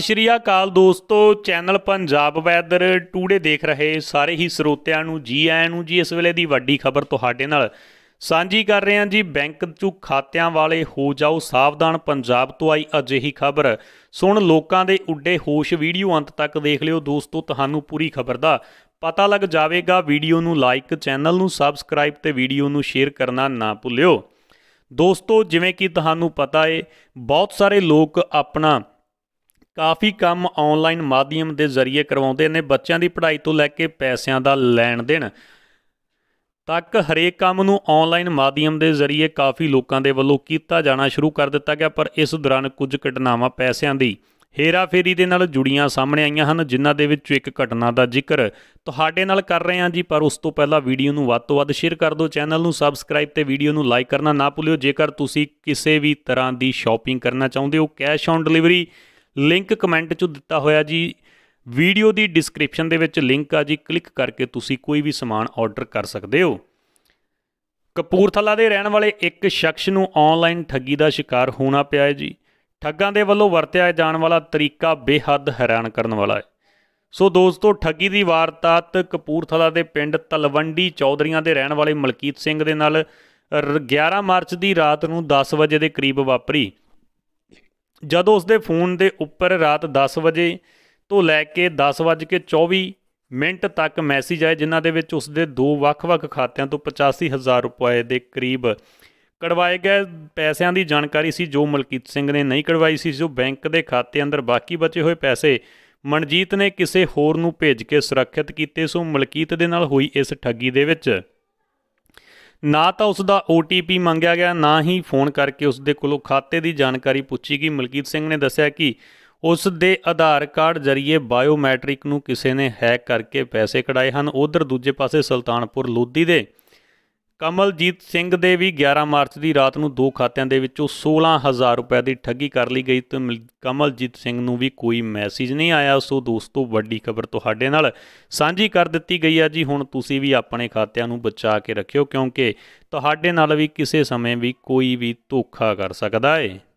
ਸਤਿ ਸ਼੍ਰੀ ਅਕਾਲ ਦੋਸਤੋ channel Punjab weather today ਦੇਖ ਰਹੇ ਸਾਰੇ ਹੀ ਸਰੋਤਿਆਂ ਨੂੰ ਜੀ ਆਇਆਂ ਨੂੰ ਜੀ ਇਸ ਵੇਲੇ ਦੀ ਵੱਡੀ ਖਬਰ ਤੁਹਾਡੇ ਨਾਲ ਸਾਂਝੀ ਕਰ ਰਹੇ ਹਾਂ ਜੀ ਬੈਂਕ ਚੋਂ ਖਾਤਿਆਂ ਵਾਲੇ ਹੋ ਜਾਓ ਸਾਵਧਾਨ ਪੰਜਾਬ ਤੋਂ ਆਈ ਅਜਿਹੀ ਖਬਰ ਸੁਣ ਲੋਕਾਂ ਦੇ ਉੱਡੇ ਹੋਸ਼ ਵੀਡੀਓ ਅੰਤ ਤੱਕ ਦੇਖ ਲਿਓ ਦੋਸਤੋ ਤੁਹਾਨੂੰ ਪੂਰੀ ਖਬਰ ਦਾ ਪਤਾ ਲੱਗ ਜਾਵੇਗਾ ਵੀਡੀਓ ਨੂੰ ਲਾਈਕ ਚੈਨਲ ਨੂੰ ਸਬਸਕ੍ਰਾਈਬ ਤੇ ਵੀਡੀਓ ਨੂੰ ਸ਼ੇਅਰ ਕਰਨਾ ਨਾ ਭੁੱਲਿਓ ਦੋਸਤੋ ਜਿਵੇਂ ਕਿ ਤੁਹਾਨੂੰ ਪਤਾ ਏ ਬਹੁਤ ਸਾਰੇ ਲੋਕ ਆਪਣਾ ਕਾਫੀ ਕੰਮ ਆਨਲਾਈਨ ਮਾਧਿਅਮ ਦੇ ਜ਼ਰੀਏ ਕਰਵਾਉਂਦੇ ਨੇ ਬੱਚਿਆਂ ਦੀ ਪੜ੍ਹਾਈ ਤੋਂ ਲੈ ਕੇ ਪੈਸਿਆਂ ਦਾ ਲੈਣ ਦੇਣ ਤੱਕ ਹਰੇਕ ਕੰਮ ਨੂੰ ਆਨਲਾਈਨ ਮਾਧਿਅਮ ਦੇ ਜ਼ਰੀਏ ਕਾਫੀ ਲੋਕਾਂ ਦੇ ਵੱਲੋਂ ਕੀਤਾ ਜਾਣਾ ਸ਼ੁਰੂ ਕਰ ਦਿੱਤਾ ਗਿਆ ਪਰ ਇਸ ਦੌਰਾਨ ਕੁਝ ਘਟਨਾਵਾਂ ਪੈਸਿਆਂ ਦੀ ਹੇਰਾਫੇਰੀ ਦੇ ਨਾਲ ਜੁੜੀਆਂ ਸਾਹਮਣੇ ਆਈਆਂ ਹਨ ਜਿਨ੍ਹਾਂ ਦੇ ਵਿੱਚ ਇੱਕ ਘਟਨਾ ਦਾ ਜ਼ਿਕਰ ਤੁਹਾਡੇ ਨਾਲ ਕਰ ਰਹੇ ਹਾਂ ਜੀ ਪਰ ਉਸ ਤੋਂ ਪਹਿਲਾਂ ਵੀਡੀਓ ਨੂੰ ਵੱਧ ਤੋਂ ਵੱਧ ਸ਼ੇਅਰ ਕਰ ਦਿਓ ਚੈਨਲ ਨੂੰ ਸਬਸਕ੍ਰਾਈਬ ਤੇ ਵੀਡੀਓ ਨੂੰ ਲਾਈਕ ਕਰਨਾ ਨਾ ਭੁੱਲਿਓ ਜੇਕਰ ਤੁਸੀਂ ਕਿਸੇ ਵੀ ਤਰ੍ਹਾਂ ਦੀ ਸ਼ਾਪਿੰਗ ਕਰਨਾ ਚਾਹੁੰਦੇ ਹੋ cash on delivery link comment 'ਚ ਦਿੱਤਾ ਹੋਇਆ ਜੀ ਵੀਡੀਓ ਦੀ ਡਿਸਕ੍ਰਿਪਸ਼ਨ ਦੇ ਵਿੱਚ ਲਿੰਕ ਆ ਜੀ ਕਲਿੱਕ ਕਰਕੇ ਤੁਸੀਂ ਕੋਈ ਵੀ ਸਮਾਨ ਆਰਡਰ ਕਰ ਸਕਦੇ ਹੋ ਕਪੂਰਥਲਾ ਦੇ ਰਹਿਣ ਵਾਲੇ ਇੱਕ ਸ਼ਖਸ ਨੂੰ ਆਨਲਾਈਨ ਠੱਗੀ ਦਾ ਸ਼ਿਕਾਰ ਹੋਣਾ ਪਿਆ ਹੈ ਜੀ ਠੱਗਾਂ ਦੇ ਵੱਲੋਂ ਵਰਤਿਆ ਜਾਣ ਵਾਲਾ ਤਰੀਕਾ ਬੇਹੱਦ ਹੈਰਾਨ ਕਰਨ ਵਾਲਾ ਹੈ ਸੋ ਦੋਸਤੋ ਠੱਗੀ ਦੀ ਵਾਰਤਾਤ ਕਪੂਰਥਲਾ ਦੇ ਪਿੰਡ ਤਲਵੰਡੀ ਚੌਧਰੀਆਂ ਦੇ ਰਹਿਣ ਵਾਲੇ ਮਲਕੀਤ ਸਿੰਘ ਦੇ ਨਾਲ 11 ਮਾਰਚ ਦੀ ਰਾਤ ਨੂੰ 10 ਵਜੇ ਦੇ ਕਰੀਬ ਵਾਪਰੀ ਜਦੋਂ ਉਸਦੇ ਫੋਨ ਦੇ ਉੱਪਰ ਰਾਤ 10 ਵਜੇ ਤੋਂ ਲੈ ਕੇ 10 24 ਮਿੰਟ ਤੱਕ ਮੈਸੇਜ ਆਏ ਜਿਨ੍ਹਾਂ ਦੇ ਵਿੱਚ ਉਸਦੇ ਦੋ ਵੱਖ-ਵੱਖ ਖਾਤਿਆਂ ਤੋਂ 85000 ਰੁਪਏ ਦੇ ਕਰੀਬ ਕਢਵਾਏ ਗਏ ਪੈਸਿਆਂ ਦੀ ਜਾਣਕਾਰੀ ਸੀ ਜੋ ਮਲਕੀਤ ਸਿੰਘ ਨੇ ਨਹੀਂ ਕਢਵਾਈ ਸੀ ਜੋ ਬੈਂਕ ਦੇ ਖਾਤੇ ਅੰਦਰ ਬਾਕੀ ਬਚੇ ਹੋਏ ਪੈਸੇ ਮਨਜੀਤ ਨੇ ਕਿਸੇ ਹੋਰ ਨੂੰ ਭੇਜ ਕੇ ਸੁਰੱਖਿਅਤ ਕੀਤੇ ਸੋ ਮਲਕੀਤ ਦੇ ਨਾਲ ਹੋਈ ਇਸ ਠੱਗੀ ਦੇ ਵਿੱਚ ਨਾ ਤਾਂ ਉਸ ਦਾ OTP ਮੰਗਿਆ ਗਿਆ ਨਾ ਹੀ ਫੋਨ ਕਰਕੇ ਉਸ ਦੇ ਕੋਲੋਂ ਖਾਤੇ ਦੀ ਜਾਣਕਾਰੀ ਪੁੱਛੀ ਗਈ ਮਲਕੀਤ ਸਿੰਘ ਨੇ ਦੱਸਿਆ ਕਿ ਉਸ ਦੇ ਆਧਾਰ ਕਾਰਡ ਜ਼ਰੀਏ ਬਾਇਓਮੈਟ੍ਰਿਕ ਨੂੰ ਕਿਸੇ ਨੇ ਹੈਕ ਕਰਕੇ ਪੈਸੇ ਕਢਾਏ ਹਨ ਉਧਰ ਦੂਜੇ ਪਾਸੇ ਸੁਲਤਾਨਪੁਰ ਲੋਧੀ ਦੇ ਕਮਲਜੀਤ ਸਿੰਘ ਦੇ ਵੀ 11 ਮਾਰਚ ਦੀ ਰਾਤ ਨੂੰ ਦੋ ਖਾਤਿਆਂ ਦੇ ਵਿੱਚੋਂ 16000 ਰੁਪਏ ਦੀ ਠੱਗੀ ਕਰ ਲਈ ਗਈ ਤੇ ਕਮਲਜੀਤ ਸਿੰਘ ਨੂੰ ਵੀ ਕੋਈ ਮੈਸੇਜ ਨਹੀਂ ਆਇਆ ਸੋ ਦੋਸਤੋ ਵੱਡੀ ਖਬਰ ਤੁਹਾਡੇ ਨਾਲ ਸਾਂਝੀ ਕਰ ਦਿੱਤੀ ਗਈ ਹੈ ਜੀ ਹੁਣ ਤੁਸੀਂ ਵੀ ਆਪਣੇ ਖਾਤਿਆਂ ਨੂੰ ਬਚਾ ਕੇ ਰੱਖਿਓ ਕਿਉਂਕਿ ਤੁਹਾਡੇ ਨਾਲ ਵੀ ਕਿਸੇ ਸਮੇਂ ਵੀ ਕੋਈ ਵੀ ਧੋਖਾ ਕਰ ਸਕਦਾ ਹੈ